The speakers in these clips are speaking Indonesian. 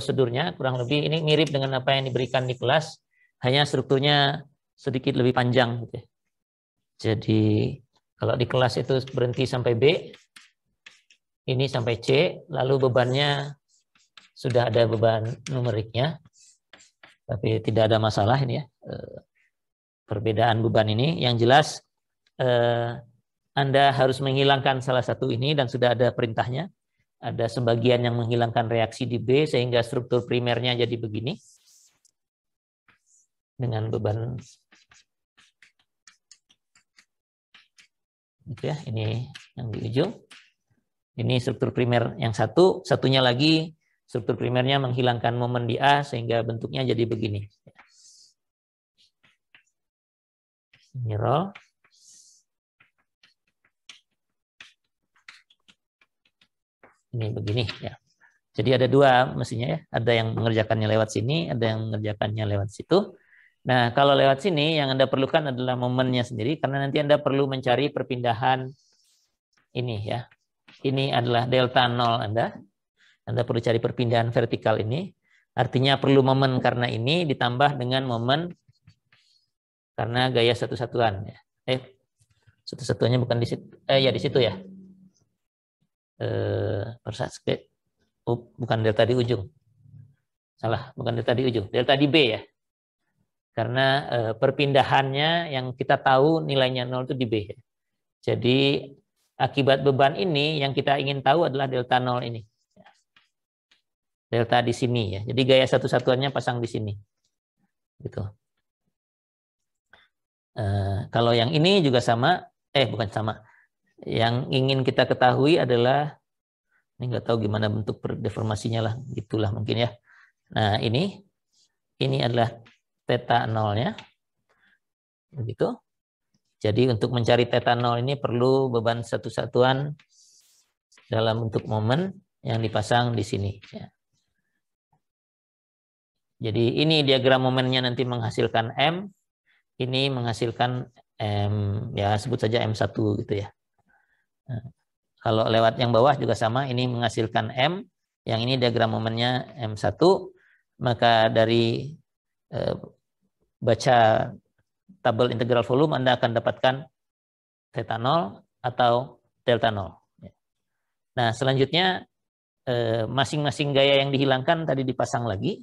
prosedurnya kurang lebih ini mirip dengan apa yang diberikan di kelas hanya strukturnya sedikit lebih panjang gitu. Ya. Jadi kalau di kelas itu berhenti sampai B, ini sampai C, lalu bebannya sudah ada beban numeriknya, tapi tidak ada masalah ini ya. Eh, perbedaan beban ini yang jelas eh, Anda harus menghilangkan salah satu ini dan sudah ada perintahnya ada sebagian yang menghilangkan reaksi di B sehingga struktur primernya jadi begini dengan beban gitu ya, ini yang di ujung ini struktur primer yang satu satunya lagi struktur primernya menghilangkan momen di A sehingga bentuknya jadi begini ini roll ini begini ya. Jadi ada dua mestinya ya, ada yang mengerjakannya lewat sini, ada yang mengerjakannya lewat situ. Nah, kalau lewat sini yang Anda perlukan adalah momennya sendiri karena nanti Anda perlu mencari perpindahan ini ya. Ini adalah delta 0 Anda. Anda perlu cari perpindahan vertikal ini. Artinya perlu momen karena ini ditambah dengan momen karena gaya satu satuan ya. Eh, satu satunya bukan di situ. Eh ya di situ ya eh, bersubscribe oh, bukan delta di ujung salah bukan delta di ujung delta di B ya karena uh, perpindahannya yang kita tahu nilainya nol itu di B ya. jadi akibat beban ini yang kita ingin tahu adalah delta nol ini delta di sini ya jadi gaya satu satuannya pasang di sini gitu Uh, kalau yang ini juga sama eh bukan sama yang ingin kita ketahui adalah ini nggak tahu gimana bentuk deformasinya lah, gitulah mungkin ya. Nah ini ini adalah teta nolnya, begitu. Jadi untuk mencari teta nol ini perlu beban satu satuan dalam bentuk momen yang dipasang di sini. Ya. Jadi ini diagram momennya nanti menghasilkan M, ini menghasilkan M, ya sebut saja M1 gitu ya kalau lewat yang bawah juga sama, ini menghasilkan M, yang ini diagram momennya M1, maka dari eh, baca tabel integral volume Anda akan dapatkan theta 0 atau delta 0. Nah, selanjutnya eh, masing-masing gaya yang dihilangkan tadi dipasang lagi.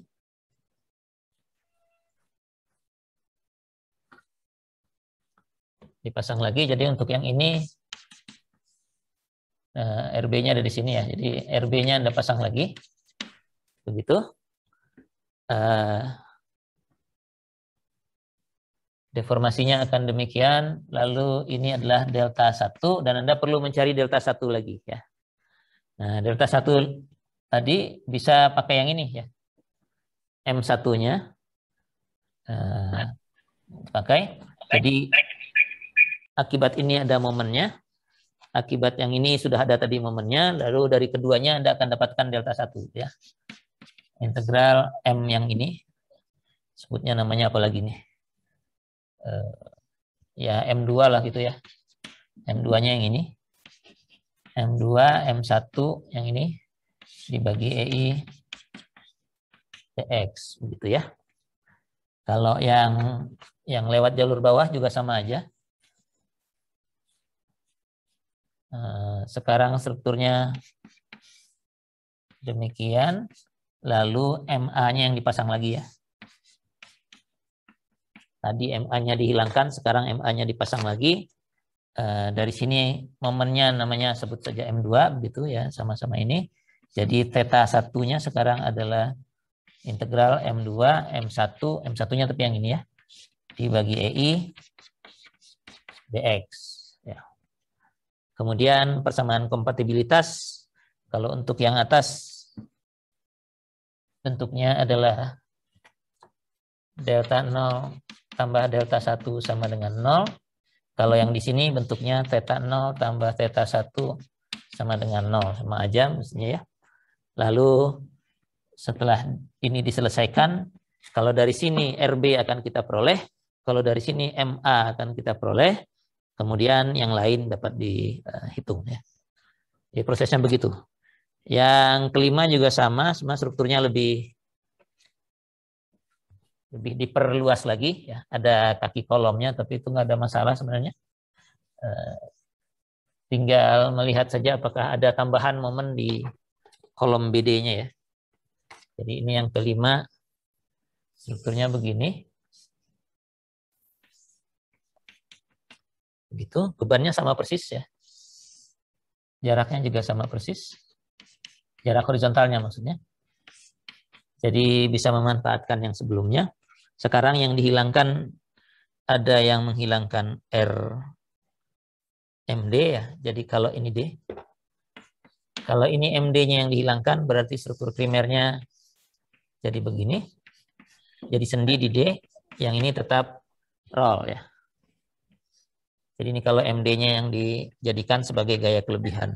Dipasang lagi, jadi untuk yang ini uh, eh, RB-nya ada di sini ya. Jadi RB-nya Anda pasang lagi. Begitu. Uh, deformasinya akan demikian. Lalu ini adalah delta 1 dan Anda perlu mencari delta 1 lagi ya. Nah, delta 1 tadi bisa pakai yang ini ya. M1-nya. Uh, eh, pakai. Jadi akibat ini ada momennya akibat yang ini sudah ada tadi momennya, lalu dari keduanya Anda akan dapatkan delta 1 ya. Integral M yang ini, sebutnya namanya apa lagi nih? Uh, ya M2 lah gitu ya. M2-nya yang ini. M2, M1 yang ini dibagi EI DX begitu ya. Kalau yang yang lewat jalur bawah juga sama aja. Eh, sekarang strukturnya demikian. Lalu MA-nya yang dipasang lagi ya. Tadi MA-nya dihilangkan, sekarang MA-nya dipasang lagi. Eh, dari sini momennya namanya sebut saja M2 begitu ya, sama-sama ini. Jadi teta satunya sekarang adalah integral M2, M1, M1-nya tapi yang ini ya, dibagi EI dx. Kemudian persamaan kompatibilitas, kalau untuk yang atas bentuknya adalah delta 0 tambah delta 1 sama dengan 0. Kalau yang di sini bentuknya theta 0 tambah theta 1 sama dengan 0. Sama aja maksudnya ya. Lalu setelah ini diselesaikan, kalau dari sini RB akan kita peroleh, kalau dari sini MA akan kita peroleh, Kemudian yang lain dapat dihitung ya. Jadi prosesnya begitu. Yang kelima juga sama, cuma strukturnya lebih lebih diperluas lagi ya. Ada kaki kolomnya tapi itu nggak ada masalah sebenarnya. Eh, tinggal melihat saja apakah ada tambahan momen di kolom BD-nya ya. Jadi ini yang kelima strukturnya begini. begitu bebannya sama persis ya jaraknya juga sama persis jarak horizontalnya maksudnya jadi bisa memanfaatkan yang sebelumnya sekarang yang dihilangkan ada yang menghilangkan R MD ya jadi kalau ini D kalau ini MD-nya yang dihilangkan berarti struktur primernya jadi begini jadi sendi di D yang ini tetap roll ya jadi ini kalau MD-nya yang dijadikan sebagai gaya kelebihan.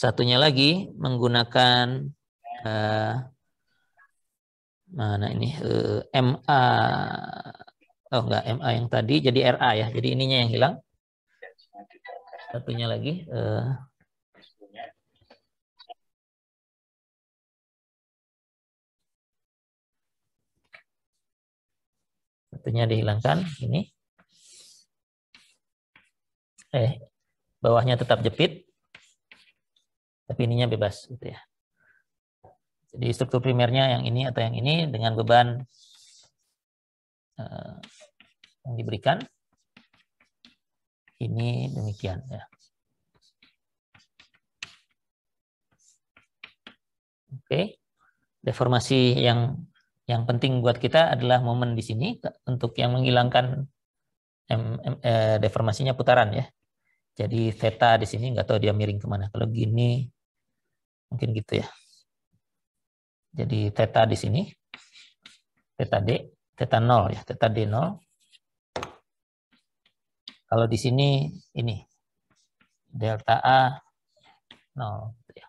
Satunya lagi menggunakan uh, mana ini uh, eh, MA oh enggak MA yang tadi jadi RA ya. Jadi ininya yang hilang. Satunya lagi uh, satunya dihilangkan ini eh bawahnya tetap jepit, tapi ininya bebas gitu ya. Jadi struktur primernya yang ini atau yang ini dengan beban eh, yang diberikan ini demikian ya. Oke, deformasi yang yang penting buat kita adalah momen di sini untuk yang menghilangkan M, M, eh, deformasinya putaran ya. Jadi theta di sini nggak tahu dia miring kemana. Kalau gini mungkin gitu ya. Jadi theta di sini theta d theta nol ya, theta d nol. Kalau di sini ini delta a nol. Gitu ya.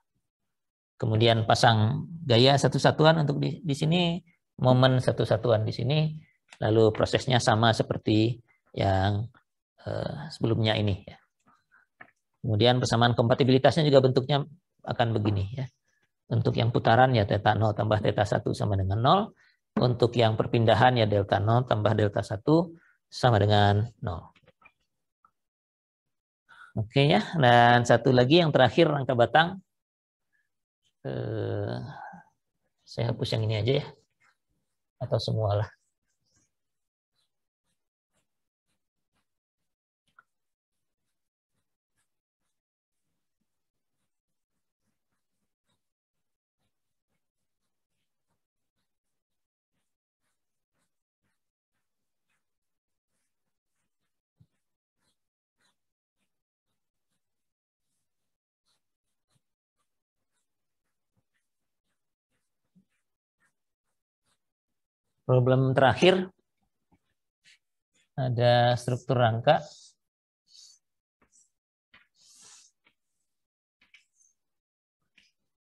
kemudian pasang gaya satu satuan untuk di, di sini momen satu satuan di sini lalu prosesnya sama seperti yang eh, sebelumnya ini ya. Kemudian persamaan kompatibilitasnya juga bentuknya akan begini ya. Untuk yang putaran ya teta 0 tambah teta 1 sama dengan 0. Untuk yang perpindahan ya delta 0 tambah delta 1 sama dengan 0. Oke ya, dan satu lagi yang terakhir rangka batang. Eh, saya hapus yang ini aja ya. Atau semualah. problem terakhir ada struktur rangka.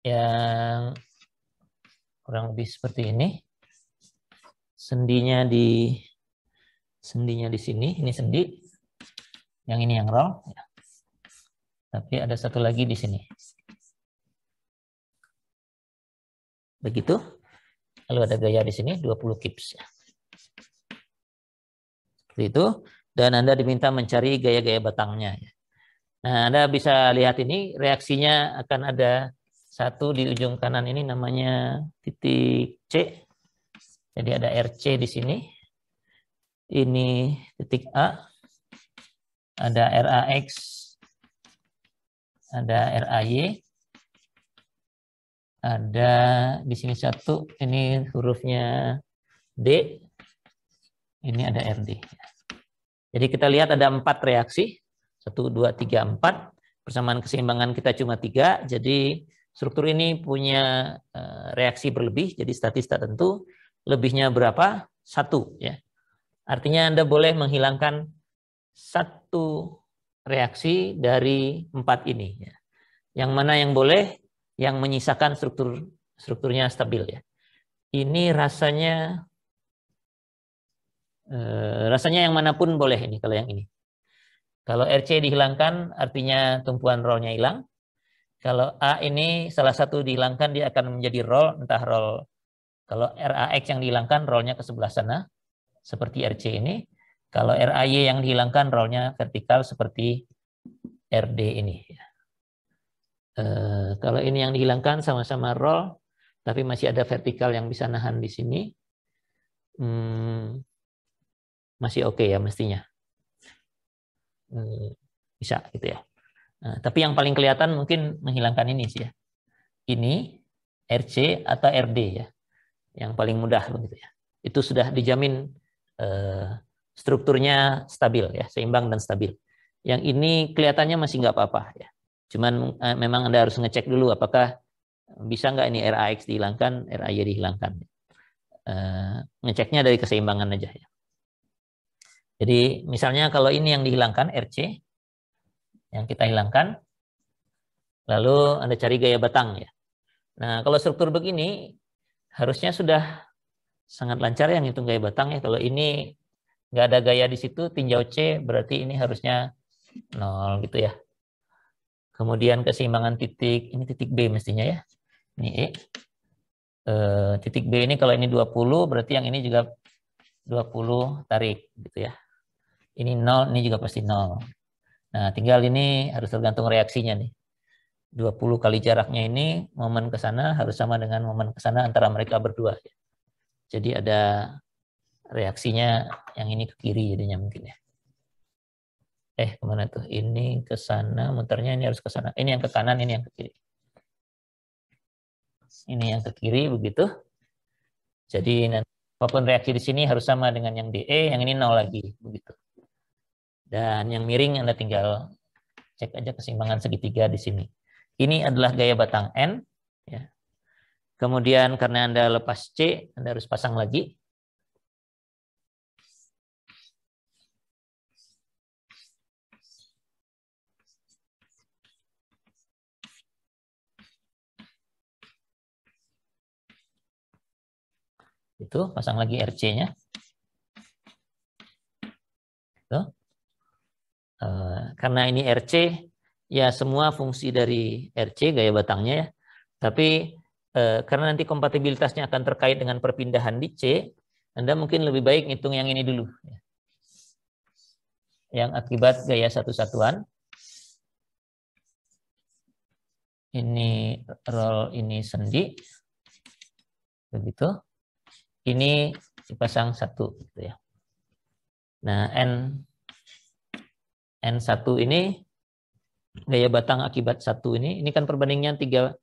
Yang kurang lebih seperti ini. Sendinya di sendinya di sini, ini sendi. Yang ini yang roll. Tapi ada satu lagi di sini. Begitu. Lalu ada gaya di sini 20 kips. Seperti itu. Dan Anda diminta mencari gaya-gaya batangnya. Nah, Anda bisa lihat ini reaksinya akan ada satu di ujung kanan ini namanya titik C. Jadi ada RC di sini. Ini titik A. Ada RAX. Ada RAY ada di sini satu, ini hurufnya D, ini ada RD. Jadi kita lihat ada empat reaksi, satu, dua, tiga, empat. Persamaan keseimbangan kita cuma tiga, jadi struktur ini punya eh, reaksi berlebih, jadi statis tentu lebihnya berapa? Satu, ya. Artinya Anda boleh menghilangkan satu reaksi dari empat ini. Ya. Yang mana yang boleh? yang menyisakan struktur strukturnya stabil ya. Ini rasanya eh, rasanya yang manapun boleh ini kalau yang ini. Kalau RC dihilangkan artinya tumpuan rollnya hilang. Kalau A ini salah satu dihilangkan dia akan menjadi roll entah roll kalau RAX yang dihilangkan rollnya ke sebelah sana seperti RC ini. Kalau RAY yang dihilangkan rollnya vertikal seperti RD ini. Ya. Eh, kalau ini yang dihilangkan sama-sama roll, tapi masih ada vertikal yang bisa nahan di sini. Hmm, masih oke okay ya mestinya. Hmm, bisa gitu ya. Nah, tapi yang paling kelihatan mungkin menghilangkan ini sih ya. Ini RC atau RD ya. Yang paling mudah begitu ya. Itu sudah dijamin strukturnya stabil ya, seimbang dan stabil. Yang ini kelihatannya masih nggak apa-apa ya Cuman eh, memang Anda harus ngecek dulu apakah bisa nggak ini RAX dihilangkan, RAY dihilangkan. Eh, ngeceknya dari keseimbangan aja ya. Jadi misalnya kalau ini yang dihilangkan RC yang kita hilangkan, lalu Anda cari gaya batang ya. Nah, kalau struktur begini harusnya sudah sangat lancar yang hitung gaya batang ya. Kalau ini nggak ada gaya di situ, tinjau C berarti ini harusnya nol gitu ya. Kemudian keseimbangan titik, ini titik B mestinya ya. Ini E. E, titik B ini kalau ini 20, berarti yang ini juga 20 tarik gitu ya. Ini 0, ini juga pasti 0. Nah, tinggal ini harus tergantung reaksinya nih. 20 kali jaraknya ini momen ke sana harus sama dengan momen ke sana antara mereka berdua. Jadi ada reaksinya yang ini ke kiri jadinya mungkin ya eh kemana tuh ini ke sana muternya ini harus ke sana ini yang ke kanan ini yang ke kiri ini yang ke kiri begitu jadi apapun reaksi di sini harus sama dengan yang di E. yang ini nol lagi begitu dan yang miring anda tinggal cek aja keseimbangan segitiga di sini ini adalah gaya batang N ya. kemudian karena anda lepas C anda harus pasang lagi Itu pasang lagi RC-nya. Uh, eh, karena ini RC, ya semua fungsi dari RC gaya batangnya ya. Tapi eh, karena nanti kompatibilitasnya akan terkait dengan perpindahan di C, Anda mungkin lebih baik ngitung yang ini dulu. Yang akibat gaya satu satuan. Ini roll, ini sendi. Begitu ini dipasang satu gitu ya. Nah, N N1 ini gaya batang akibat satu ini, ini kan perbandingnya 3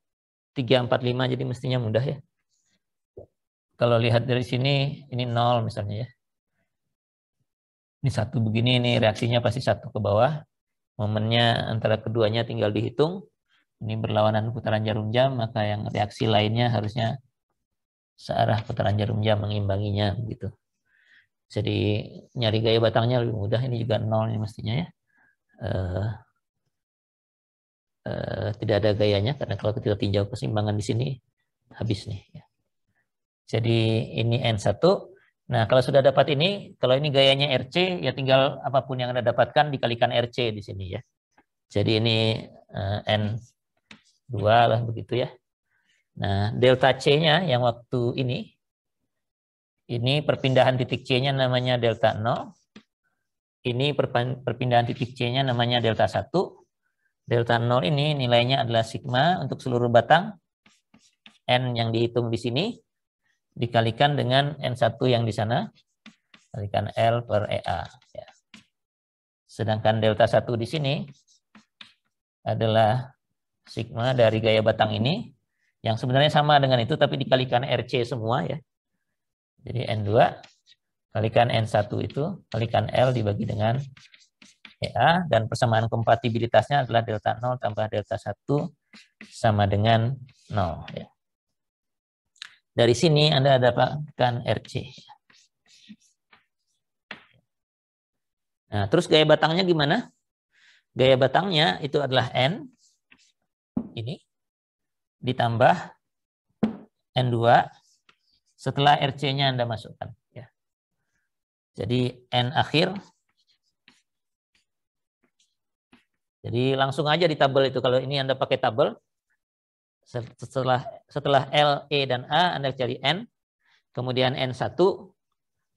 3 4 5 jadi mestinya mudah ya. Kalau lihat dari sini ini nol misalnya ya. Ini satu begini ini reaksinya pasti satu ke bawah. Momennya antara keduanya tinggal dihitung. Ini berlawanan putaran jarum jam, maka yang reaksi lainnya harusnya searah putaran jarum jam mengimbanginya begitu. Jadi nyari gaya batangnya lebih mudah. Ini juga nol ini mestinya ya. Uh, uh, tidak ada gayanya karena kalau kita tinjau keseimbangan di sini habis nih. Ya. Jadi ini N1. Nah kalau sudah dapat ini, kalau ini gayanya RC ya tinggal apapun yang Anda dapatkan dikalikan RC di sini ya. Jadi ini uh, eh, N2 lah begitu ya. Nah, delta C-nya yang waktu ini, ini perpindahan titik C-nya namanya delta 0, ini perpindahan titik C-nya namanya delta 1, delta 0 ini nilainya adalah sigma untuk seluruh batang, N yang dihitung di sini, dikalikan dengan N1 yang di sana, kalikan L per EA. Ya. Sedangkan delta 1 di sini adalah sigma dari gaya batang ini, yang sebenarnya sama dengan itu tapi dikalikan RC semua ya. Jadi N2 kalikan N1 itu, kalikan L dibagi dengan EA dan persamaan kompatibilitasnya adalah delta 0 tambah delta 1 sama dengan 0 ya. Dari sini Anda dapatkan RC. Nah, terus gaya batangnya gimana? Gaya batangnya itu adalah N. Ini ditambah N2 setelah RC-nya Anda masukkan. Ya. Jadi N akhir. Jadi langsung aja di tabel itu. Kalau ini Anda pakai tabel, setelah setelah L, E, dan A, Anda cari N. Kemudian N1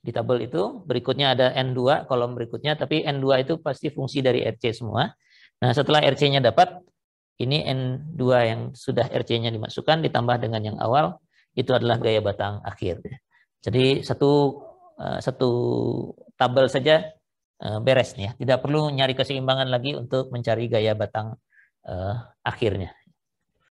di tabel itu. Berikutnya ada N2, kolom berikutnya. Tapi N2 itu pasti fungsi dari RC semua. Nah, setelah RC-nya dapat, ini N2 yang sudah RC-nya dimasukkan ditambah dengan yang awal itu adalah gaya batang akhir. Jadi satu eh, satu tabel saja eh, beres nih ya. Tidak perlu nyari keseimbangan lagi untuk mencari gaya batang eh, akhirnya